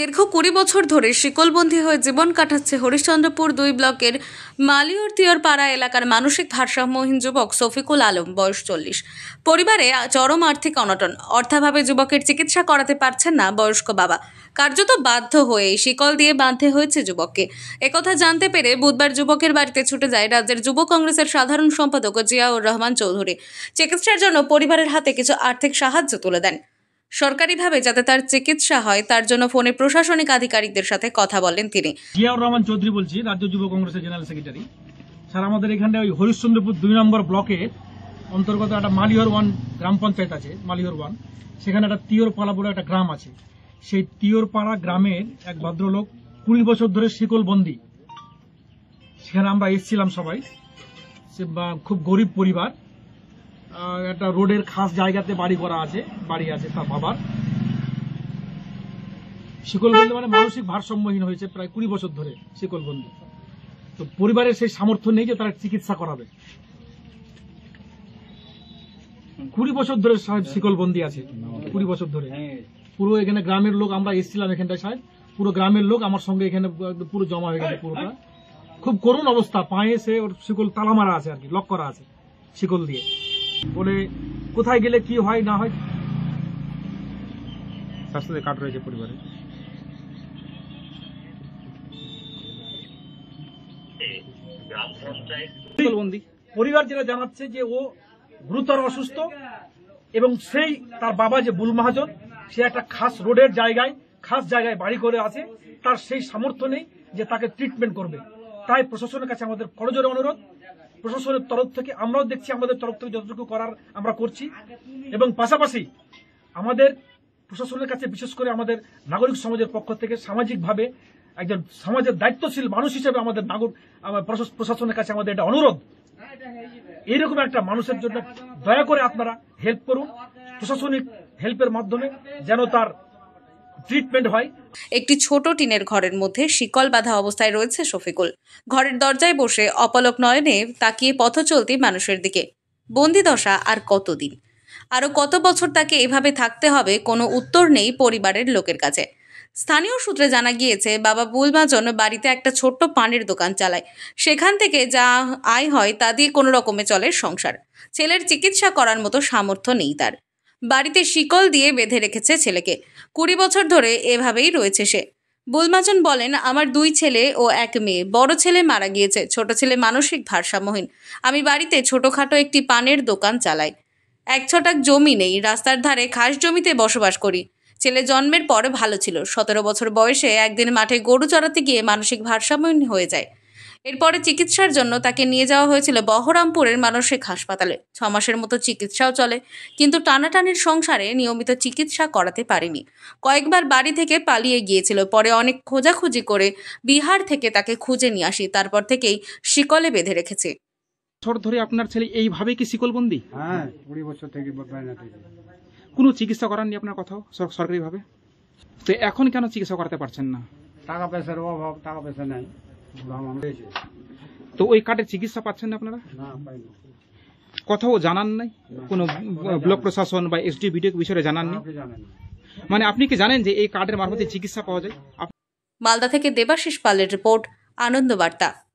দীর্ঘ কুড়ি বছর ধরে শিকলবন্দী হয়ে জীবন কাটাচ্ছে হরিশ্চন্দ্রপুর দুই ব্লকের মালিয়র পাড়া এলাকার মানসিক ভারসাম্যহীন যুবক শফিকুল আলম বয়স চল্লিশ পরিবারে চরম আর্থিক অনটন অর্থাভাবে যুবকের চিকিৎসা করাতে পারছেন না বয়স্ক বাবা কার্যত বাধ্য হয়ে শিকল দিয়ে বাঁধতে হয়েছে যুবককে একথা জানতে পেরে বুধবার যুবকের বাড়িতে ছুটে যায় রাজ্যের যুব কংগ্রেসের সাধারণ সম্পাদক জিয়াউর রহমান চৌধুরী চিকিৎসার জন্য পরিবারের হাতে কিছু আর্থিক সাহায্য তুলে দেন সরকারিভাবে যাতে তার চিকিৎসা হয় তার জন্য ফোনে প্রশাসনিক আধিকারিকদের সাথে কথা বলেন তিনি জিয়াউর রহমান চৌধুরী বলছি রাজ্য যুব কংগ্রেসের জেনারেল সেক্রেটারি স্যার আমাদের এখানে ওই হরিশ্চন্দ্রপুর দুই নম্বর ব্লকে অন্তর্গত একটা মালিহর ওয়ান গ্রাম পঞ্চায়েত আছে মালিহর ওয়ান সেখানে একটা পাড়া বলে একটা গ্রাম আছে সেই তিওরপাড়া গ্রামের এক ভদ্রলোক কুড়ি বছর ধরে শিকলবন্দি সেখানে আমরা এসেছিলাম সবাই খুব গরিব পরিবার একটা রোডের খাস জায়গাতে বাড়ি করা আছে বাড়ি আছে তার বাবার শিকলবন্দি মানে মানসিক ভারসাম্যহীন হয়েছে প্রায় কুড়ি বছর ধরে শিকলবন্দি তো পরিবারের সেই সামর্থ্য নেই যে তারা চিকিৎসা করাবে কুড়ি বছর ধরে সাহেব শিকলবন্দি আছে কুড়ি বছর ধরে পুরো এখানে গ্রামের লোক আমরা এসেছিলাম এখানটায় সাহেব পুরো গ্রামের লোক আমার সঙ্গে এখানে পুরো জমা হয়ে গেছে পুরোটা খুব করুণ অবস্থা পায়ে সে ওর শিকল তালা মারা আছে আর কি লক করা আছে শিকল দিয়ে বলে কোথায় গেলে কি হয় না হয় সাথে কার্ড রয়েছে পরিবারে পরিবার যেটা জানাচ্ছে যে ও গুরুতর অসুস্থ এবং সেই তার বাবা যে বুল মহাজন সে একটা খাস রোডের জায়গায় খাস জায়গায় বাড়ি করে আছে তার সেই সামর্থ্য নেই যে তাকে ট্রিটমেন্ট করবে তাই প্রশাসনের কাছে আমাদের করজোরে অনুরোধ প্রশাসনের তরফ থেকে আমরাও দেখছি আমাদের তরফ থেকে যতটুকু করার আমরা করছি এবং পাশাপাশি আমাদের প্রশাসনের কাছে বিশেষ করে আমাদের নাগরিক সমাজের পক্ষ থেকে সামাজিকভাবে একজন সমাজের দায়িত্বশীল মানুষ হিসেবে আমাদের নাগরিক প্রশাসনের কাছে আমাদের এটা অনুরোধ এইরকম একটা মানুষের জন্য দয়া করে আপনারা হেল্প করুন প্রশাসনিক হেল্পের মাধ্যমে যেন তার ট্রিটমেন্ট হয় একটি ছোট টিনের ঘরের মধ্যে শিকল বাঁধা অবস্থায় রয়েছে শফিকুল ঘরের দরজায় বসে অপলক নয়নে তাকিয়ে পথ চলতি মানুষের দিকে বন্দিদশা আর কতদিন আরও কত বছর তাকে এভাবে থাকতে হবে কোনো উত্তর নেই পরিবারের লোকের কাছে স্থানীয় সূত্রে জানা গিয়েছে বাবা বুলমাজন বাড়িতে একটা ছোট্ট পানের দোকান চালায় সেখান থেকে যা আয় হয় তা দিয়ে কোনো রকমে চলে সংসার ছেলের চিকিৎসা করার মতো সামর্থ্য নেই তার বাড়িতে শিকল দিয়ে বেঁধে রেখেছে ছেলেকে কুড়ি বছর ধরে এভাবেই রয়েছে সে বোলমাচন বলেন আমার দুই ছেলে ও এক মেয়ে বড় ছেলে মারা গিয়েছে ছোট ছেলে মানসিক ভারসাম্যহীন আমি বাড়িতে ছোটোখাটো একটি পানের দোকান চালাই এক ছটাক জমি নেই রাস্তার ধারে খাস জমিতে বসবাস করি ছেলে জন্মের পরে ভালো ছিল সতেরো বছর বয়সে একদিন মাঠে গরু চড়াতে গিয়ে মানসিক ভারসাম্যহীন হয়ে যায় এরপরে চিকিৎসার জন্য তাকে নিয়ে যাওয়া হয়েছিল বহরামপুরের মানসিক হাসপাতালে ছ মাসের মতো চিকিৎসাও চলে কিন্তু টানাটানির সংসারে নিয়মিত চিকিৎসা করাতে পারেনি কয়েকবার বাড়ি থেকে পালিয়ে গিয়েছিল পরে অনেক খোঁজাখুঁজি করে বিহার থেকে তাকে খুঁজে নিয়ে আসি তারপর থেকেই শিকলে বেঁধে রেখেছে বছর ধরে আপনার ছেলে এইভাবে কি শিকলবন্দি হ্যাঁ কুড়ি বছর থেকে কোনো চিকিৎসা করাননি আপনার কোথাও সরকারিভাবে তো এখন কেন চিকিৎসা করাতে পারছেন না টাকা পয়সার অভাব টাকা পয়সা নাই তো ওই কার্ডের চিকিৎসা পাচ্ছেন না আপনারা কোথাও জানান নাই কোনো ব্লক প্রশাসন বা এসডি বিডিও বিষয়ে জানান নাই মানে আপনি কি জানেন যে এই কার্ডের মারফতে চিকিৎসা পাওয়া যায় মালদা থেকে দেবাশিস পালের রিপোর্ট আনন্দবার্তা